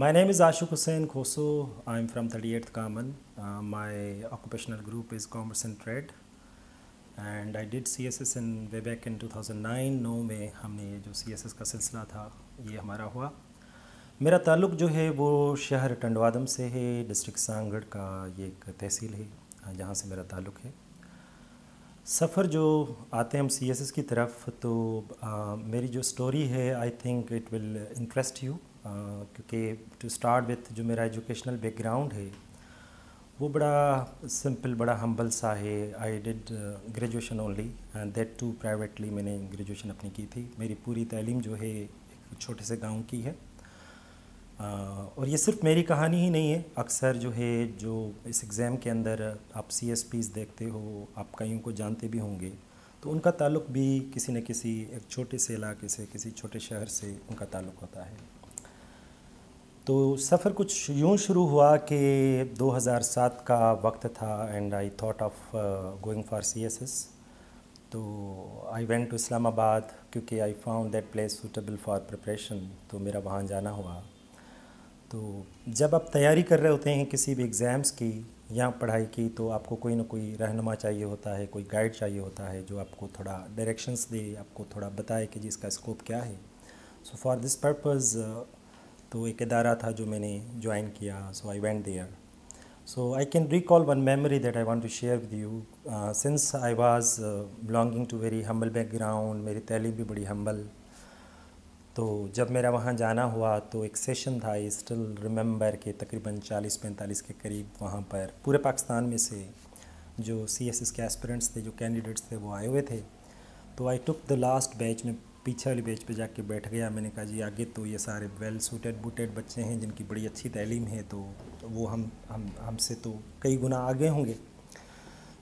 My name is Ashuk Hussain Khoso. I'm from 38th Kaman. Uh, my occupational group is Commerce and Trade. And I did C S S in way back in two thousand nine नौ में हमने ये जो C S S का सिलसिला था ये हमारा हुआ मेरा ताल्लुक़ जो है वो शहर टंडवादम से है डिस्ट्रिक्ट सांगढ़ का ये एक तहसील है जहाँ से मेरा ताल्लुक़ है सफ़र जो आते हैं हम सी एस एस की तरफ तो आ, मेरी जो स्टोरी है I think it will interest you क्योंकि टू स्टार्ट विथ जो मेरा एजुकेशनल बैकग्राउंड है वो बड़ा सिंपल बड़ा हम्बल सा है I did graduation only and that too privately मैंने ग्रेजुएशन अपनी की थी मेरी पूरी तालीम जो है एक छोटे से गांव की है uh, और ये सिर्फ मेरी कहानी ही नहीं है अक्सर जो है जो इस एग्ज़ाम के अंदर आप सी एस पीज देखते हो आप कईयों को जानते भी होंगे तो उनका ताल्लुक भी किसी न किसी एक छोटे से इलाके से किसी छोटे शहर से उनका ताल्लुक होता है तो सफ़र कुछ यूँ शुरू हुआ कि 2007 का वक्त था and I thought of going for CSS तो आई वेंट टू इस्लामाबाद क्योंकि I found that place suitable for preparation तो मेरा वहाँ जाना हुआ तो जब आप तैयारी कर रहे होते हैं किसी भी एग्ज़ाम्स की या पढ़ाई की तो आपको कोई ना कोई रहनुमा चाहिए होता है कोई गाइड चाहिए होता है जो आपको थोड़ा डायरेक्शंस दे आपको थोड़ा बताए कि जिसका स्कोप क्या है सो फॉर दिस पर्पज़ तो एक अदारा था जो मैंने ज्वाइन किया so I went there so I can recall one memory that I want to share with you since I was belonging to very humble background मेरी तैली भी बड़ी हम्बल तो जब मेरा वहाँ जाना हुआ तो एक सेशन था आई स्टिल रिमेंबर के तकरीबन 40-45 के करीब वहाँ पर पूरे पाकिस्तान में से जो सी एस एस के एस्परेंट्स थे जो कैंडिडेट्स थे वो आए हुए थे तो I took the last batch में पीछे वाली बेंच पे जाके बैठ गया मैंने कहा जी आगे तो ये सारे वेल सूटेड बूटेड बच्चे हैं जिनकी बड़ी अच्छी तैलीम है तो, तो वो हम हम हमसे तो कई गुना आगे होंगे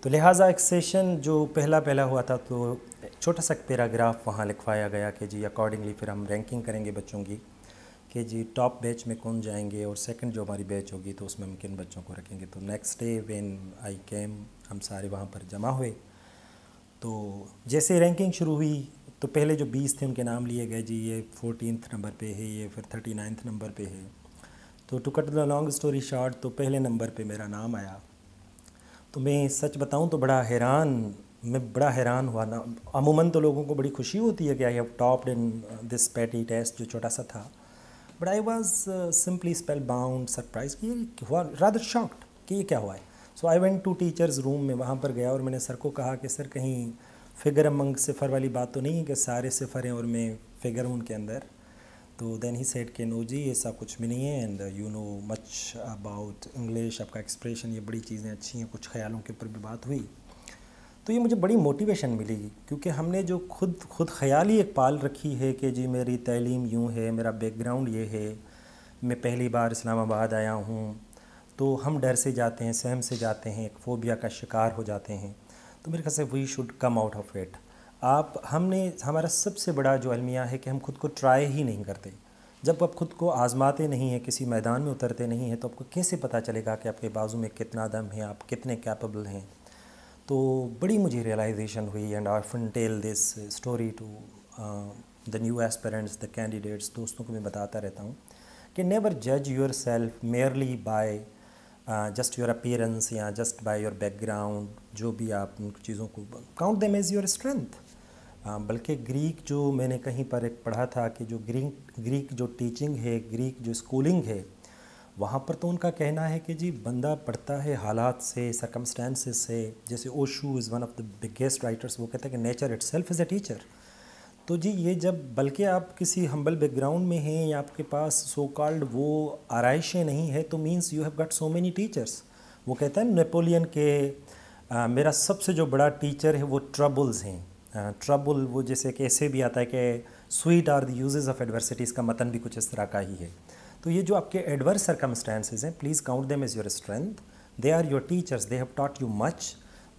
तो लिहाजा एक सेशन जो पहला पहला हुआ था तो छोटा सा पैराग्राफ वहाँ लिखवाया गया कि जी अकॉर्डिंगली फिर हम रैंकिंग करेंगे बच्चों की कि जी टॉप बैच में कौन जाएंगे और सेकंड जो हमारी बैच होगी तो उसमें हम किन बच्चों को रखेंगे तो next day when I came हम सारे वहाँ पर जमा हुए तो जैसे रैंकिंग शुरू हुई तो पहले जो बीस थे उनके नाम लिए गए जी ये फोर्टीन नंबर पे है ये फिर थर्टी नाइन्थ नंबर पे है तो to cut the long story short तो पहले नंबर पे मेरा नाम आया तो मैं सच बताऊं तो बड़ा हैरान मैं बड़ा हैरान हुआ ना अमूमन तो लोगों को बड़ी खुशी होती है कि I have topped in this petty test जो छोटा सा था but I was simply spellbound surprise कि हुआ रादर शॉक्ड कि ये क्या हुआ है so I went to teachers room में वहाँ पर गया और मैंने सर को कहा कि सर कहीं फिगर अमंग सिफ़र वाली बात तो नहीं है कि सारे सिफ़र हैं और मैं फिगर हूँ उनके अंदर तो देन ही सेट के नो जी ऐसा कुछ भी नहीं है and you know much about English आपका एक्सप्रेशन ये बड़ी चीज़ें अच्छी हैं कुछ ख्यालों के ऊपर भी बात हुई तो ये मुझे बड़ी मोटिवेशन मिलेगी क्योंकि हमने जो खुद खुद ख्याली एक पाल रखी है कि जी मेरी तैलीम यूँ है मेरा बैकग्राउंड ये है मैं पहली बार इस्लामाबाद आया हूँ तो हम डर से जाते हैं सहम से जाते हैं एक फ़ोबिया का शिकार हो जाते हैं तो मेरे ख्याल से we should come out of it आप हमने हमारा सबसे बड़ा जो अलमिया है कि हम खुद को ट्राई ही नहीं करते जब आप खुद को आज़माते नहीं हैं किसी मैदान में उतरते नहीं हैं तो आपको कैसे पता चलेगा कि आपके बाजू में कितना दम है आप कितने कैपेबल हैं तो बड़ी मुझे रियलाइजेशन हुई and I often tell this story to the new aspirants the candidates दोस्तों को मैं बताता रहता हूँ कि नेवर जज yourself merely by just your appearance या जस्ट बाय योर बैकग्राउंड जो भी आप उन चीज़ों को count them as your strength बल्कि ग्रीक जो मैंने कहीं पर एक पढ़ा था कि जो ग्रीक ग्रीक जो टीचिंग है ग्रीक जो स्कूलिंग है वहाँ पर तो उनका कहना है कि जी बंदा पढ़ता है हालात से सरकमस्टेंसेस से जैसे Osho is one of the biggest writers वो कहते हैं कि nature itself is a teacher तो जी ये जब बल्कि आप किसी हम्बल बैकग्राउंड में हैं या आपके पास सो कॉल्ड वो आरइशें नहीं है तो means you have got so many teachers वो कहते हैं नेपोलियन के आ, मेरा सबसे जो बड़ा टीचर है वो ट्रबल्स हैं ट्रबल वो जैसे कि ऐसे भी आता है कि sweet are the uses of adversities का मतन भी कुछ इस तरह का ही है तो ये जो आपके एडवर्स सरकमस्टेंसेज हैं please count them is your strength they are your teachers they have taught you much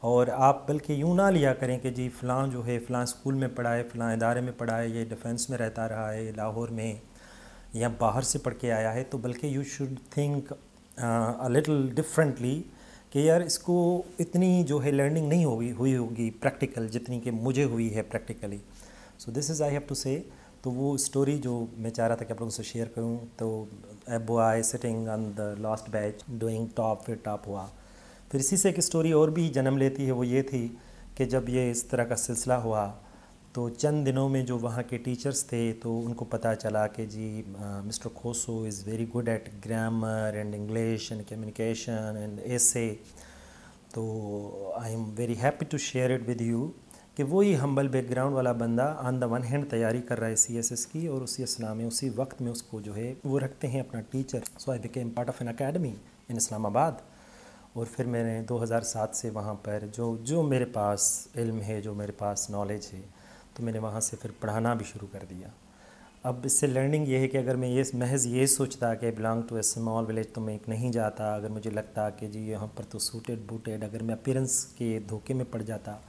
और आप बल्कि यूँ ना लिया करें कि जी फ़लाँ जो है फ़लाँ स्कूल में पढ़ा है फ़लाँ इदारे में पढ़ा है ये डिफेंस में रहता रहा है लाहौर में या बाहर से पढ़ के आया है तो बल्कि you should think a little differently कि यार इसको इतनी जो है लर्निंग नहीं हुई हुई होगी प्रैक्टिकल जितनी कि मुझे हुई है practically so this is I have to say तो वो स्टोरी जो मैं चाह रहा था कि आप लोगों से शेयर करूँ तो एबो I sitting on the last batch doing top फिर टॉप हुआ फिर इसी से एक स्टोरी और भी जन्म लेती है वो ये थी कि जब ये इस तरह का सिलसिला हुआ तो चंद दिनों में जो वहाँ के टीचर्स थे तो उनको पता चला कि जी mister Khoso is very good at grammar and English and communication and essay तो I am very happy to share it with you कि वही हम्बल बैकग्राउंड वाला बंदा ऑन द वन हैंड तैयारी कर रहा है सी एस एस की और उसी असना में उसी वक्त में उसको जो है वो रखते हैं अपना teacher so I became part of an academy in Islamabad और फिर मैंने 2007 से वहाँ पर जो जो मेरे पास इल्म है जो मेरे पास नॉलेज है तो मैंने वहाँ से फिर पढ़ाना भी शुरू कर दिया अब इससे लर्निंग ये है कि अगर मैं ये महज ये सोचता कि belong to a small village तो मैं एक नहीं जाता अगर मुझे लगता कि जी यहाँ पर तो सूटेड बूटेड अगर मैं अपेरेंस के धोखे में पड़ जाता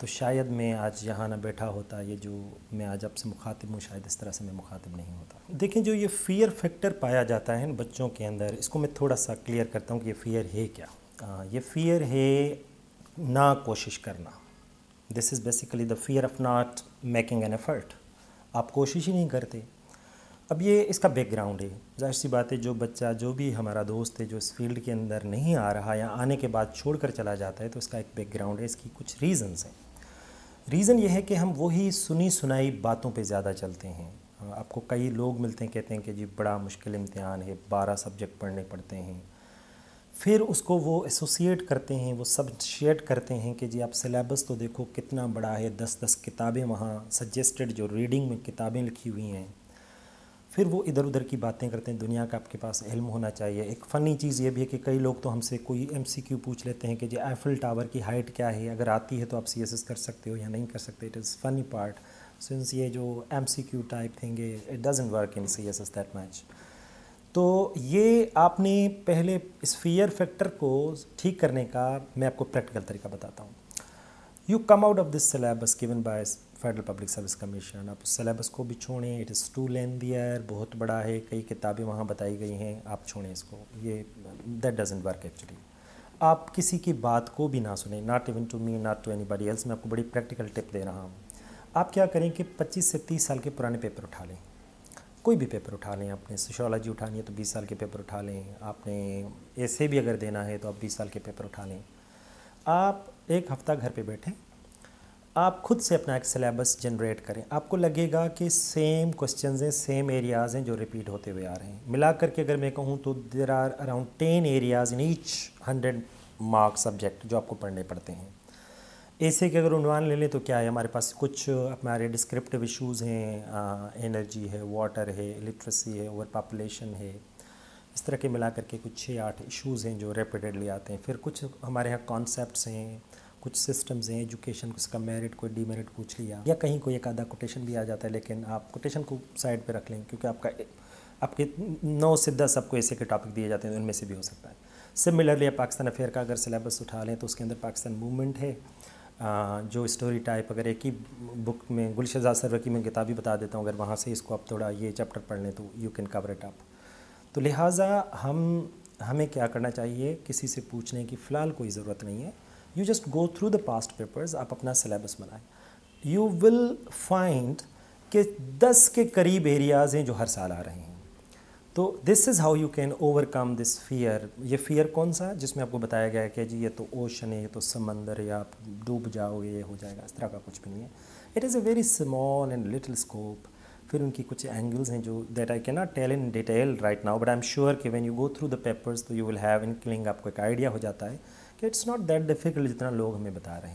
तो शायद मैं आज यहाँ ना बैठा होता ये जो मैं आज आपसे मुखातिब हूँ शायद इस तरह से मैं मुखातिब नहीं होता देखें जो ये फ़ियर फैक्टर पाया जाता है बच्चों के अंदर इसको मैं थोड़ा सा क्लियर करता हूँ कि ये फ़ियर है क्या आ, ये फ़ियर है ना कोशिश करना this is basically the fear of not making an effort आप कोशिश ही नहीं करते अब ये इसका बैकग्राउंड है जाहिर सी बात है जो बच्चा जो भी हमारा दोस्त है जो इस फील्ड के अंदर नहीं आ रहा या आने के बाद छोड़ कर चला जाता है तो इसका एक बैकग्राउंड है इसकी कुछ रीज़न्स हैं रीज़न ये है कि हम वही सुनी सुनाई बातों पे ज़्यादा चलते हैं हाँ, आपको कई लोग मिलते हैं कहते हैं कि जी बड़ा मुश्किल इम्तहान है बारह सब्जेक्ट पढ़ने पड़ते हैं फिर उसको वो एसोसिएट करते हैं वो सब शेयर करते हैं कि जी आप सिलेबस तो देखो कितना बड़ा है दस दस किताबें वहाँ सजेस्टेड जो रीडिंग में किताबें लिखी हुई हैं फिर वो इधर उधर की बातें करते हैं दुनिया का आपके पास इल्म होना चाहिए एक फ़नी चीज़ ये भी है कि कई लोग तो हमसे कोई एम पूछ लेते हैं कि जी आईफिल टावर की हाइट क्या है अगर आती है तो आप सी कर सकते हो या नहीं कर सकते it is funny part since ये जो M C Q type thing it doesn't work in C S S that much तो ये आपने पहले इस फियर फैक्टर को ठीक करने का मैं आपको प्रैक्टिकल तरीका बताता हूँ you come out of this syllabus given by federal public service commission आप उस सिलेबस को भी छोड़ें it is too lengthier बहुत बड़ा है कई किताबें वहाँ बताई गई हैं आप छोड़ें इसको ये दैट डजेंट वर्क एक्चुअली आप किसी की बात को भी ना सुने not even to me not to anybody else मैं आपको बड़ी प्रैक्टिकल टिप दे रहा हूँ आप क्या करें कि 25 से 30 साल के पुराने पेपर उठा लें कोई भी पेपर उठा लें आपने सोशोलॉजी उठानी है तो 20 साल के पेपर उठा लें आपने ऐसे भी अगर देना है तो आप 20 साल के पेपर उठा लें आप एक हफ़्ता घर पे बैठें आप खुद से अपना एक सिलेबस जनरेट करें आपको लगेगा कि सेम क्वेश्चन हैं सेम एरियाज़ हैं जो रिपीट होते हुए आ रहे हैं मिला करके अगर मैं कहूँ तो there are around ten areas in each hundred mark subject जो आपको पढ़ने पड़ते हैं ऐसे के अगर उनवान ले लें तो क्या है हमारे पास कुछ हमारे डिस्क्रिप्टिव इशूज़ हैं एनर्जी है वाटर है लिटरेसी है ओवर पॉपुलेशन है इस तरह के मिला करके कुछ छः आठ इशूज़ हैं जो रेपिडली आते हैं फिर कुछ हमारे यहाँ कॉन्सेप्ट हैं कुछ सिस्टम्स हैं एजुकेशन उसका मेरिट कोई डीमेरिट पूछ लिया या कहीं कोई एक आधा कोटेशन भी आ जाता है लेकिन आप कोटेशन को साइड पर रख लें क्योंकि आपका आपके नौ से दस आपको ऐसे के टॉपिक दिए जाते हैं उनमें से भी हो सकता है सिमिलरली आप पाकिस्तान अफेयर का अगर सिलेबस उठा लें तो उसके अंदर पाकिस्तान मूवमेंट है जो स्टोरी टाइप अगर एक ही बुक में गुलशजा सर की मैं किताबी बता देता हूँ अगर वहाँ से इसको आप थोड़ा ये चैप्टर पढ़ लें तो you can cover it up तो लिहाजा हम हमें क्या करना चाहिए किसी से पूछने की फ़िलहाल कोई ज़रूरत नहीं है you just go through the past papers आप अपना सिलेबस बनाएं यू विल फाइंड के दस के करीब एरियाज हैं जो हर साल आ रहे हैं तो this is how you can overcome this fear ये फियर कौन सा है जिसमें आपको बताया गया है कि जी ये तो ओशन है ये तो समंदर है आप डूब जाओगे ये हो जाएगा इस तरह का कुछ भी नहीं है it is a very small and little scope फिर उनकी कुछ एंगल्स हैं जो that I can not tell in detail right now but I am sure कि when you go through the papers तो you will have inkling आपको एक idea हो जाता है कि इट्स नॉट दैट डिफ़िकल्ट जितना लोग हमें बता रहे हैं